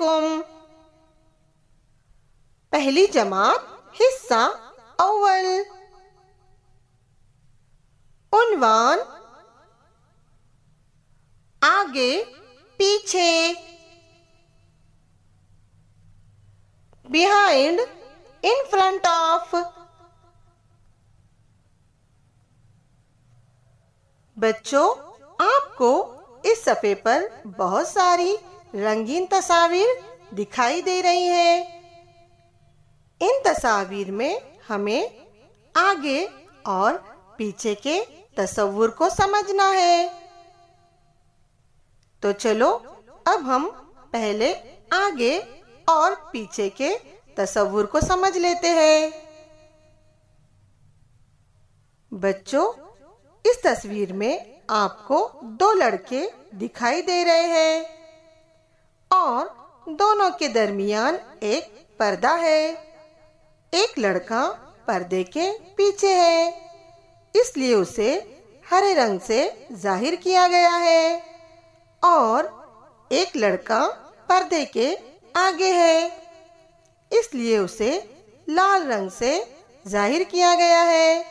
पहली जमात हिस्सा अव्वल उनवान आगे पीछे बिहाइंड इन फ्रंट ऑफ बच्चों आपको इस सफ़े पर बहुत सारी रंगीन तस्वीर दिखाई दे रही है इन तस्वीर में हमें आगे और पीछे के तस्वुर को समझना है तो चलो अब हम पहले आगे और पीछे के तस्वुर को समझ लेते हैं बच्चों इस तस्वीर में आपको दो लड़के दिखाई दे रहे हैं और दोनों के दरमियान एक पर्दा है एक लड़का पर्दे के पीछे है इसलिए उसे हरे रंग से जाहिर किया गया है और एक लड़का पर्दे के आगे है इसलिए उसे लाल रंग से जाहिर किया गया है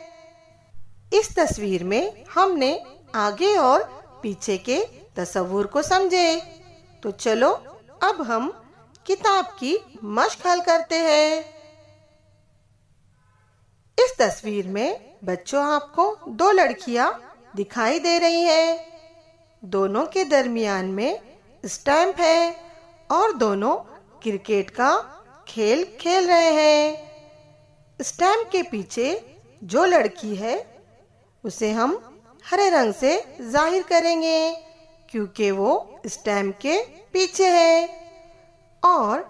इस तस्वीर में हमने आगे और पीछे के तस्वूर को समझे तो चलो अब हम किताब की मश्क हल करते हैं इस तस्वीर में बच्चों आपको दो लड़कियां दिखाई दे रही हैं। दोनों के दरमियान में स्टैम्प है और दोनों क्रिकेट का खेल खेल रहे हैं स्टैंप के पीछे जो लड़की है उसे हम हरे रंग से जाहिर करेंगे क्योंकि वो स्टैम्प के पीछे है और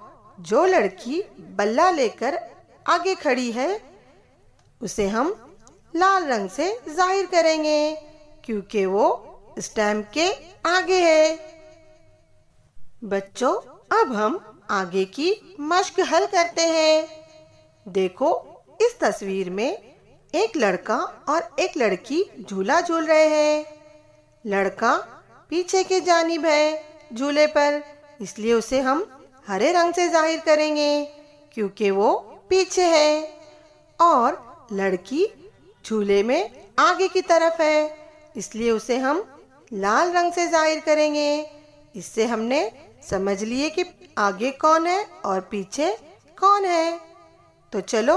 जो लड़की बल्ला लेकर आगे खड़ी है उसे हम लाल रंग से जाहिर करेंगे क्योंकि वो स्टैम्प के आगे है बच्चों अब हम आगे की मश्क हल करते हैं देखो इस तस्वीर में एक लड़का और एक लड़की झूला झूल रहे हैं लड़का पीछे की जानिब है झूले पर इसलिए उसे हम हरे रंग से जाहिर करेंगे क्योंकि वो पीछे है और लड़की झूले में आगे की तरफ है इसलिए उसे हम लाल रंग से जाहिर करेंगे इससे हमने समझ लिए कि आगे कौन है और पीछे कौन है तो चलो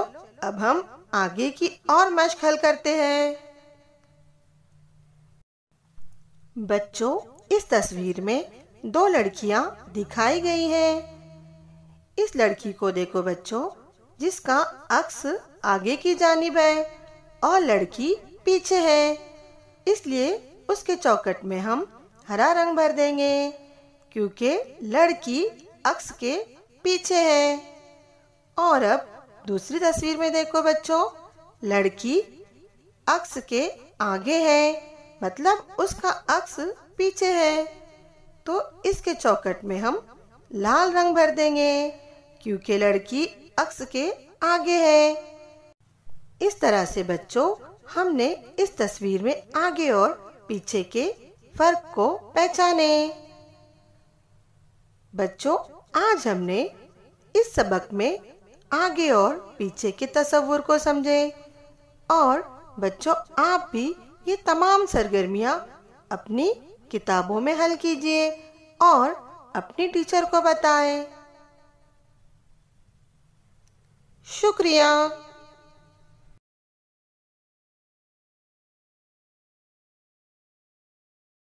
अब हम आगे की और मशक हल करते हैं बच्चों इस तस्वीर में दो लड़कियां दिखाई गई हैं। इस लड़की को देखो बच्चों जिसका अक्स आगे की जानिब है और लड़की पीछे है इसलिए उसके चौकट में हम हरा रंग भर देंगे क्योंकि लड़की अक्स के पीछे है और अब दूसरी तस्वीर में देखो बच्चों लड़की अक्स के आगे है मतलब उसका अक्स पीछे है तो इसके चौकट में हम लाल रंग भर देंगे क्योंकि लड़की अक्स के आगे है इस तरह से बच्चों हमने इस तस्वीर में आगे और पीछे के फर्क को पहचाने बच्चों आज हमने इस सबक में आगे और पीछे के तस्वुर को समझे और बच्चों आप भी ये तमाम सरगर्मियाँ अपनी किताबों में हल कीजिए और अपने टीचर को बताएं। शुक्रिया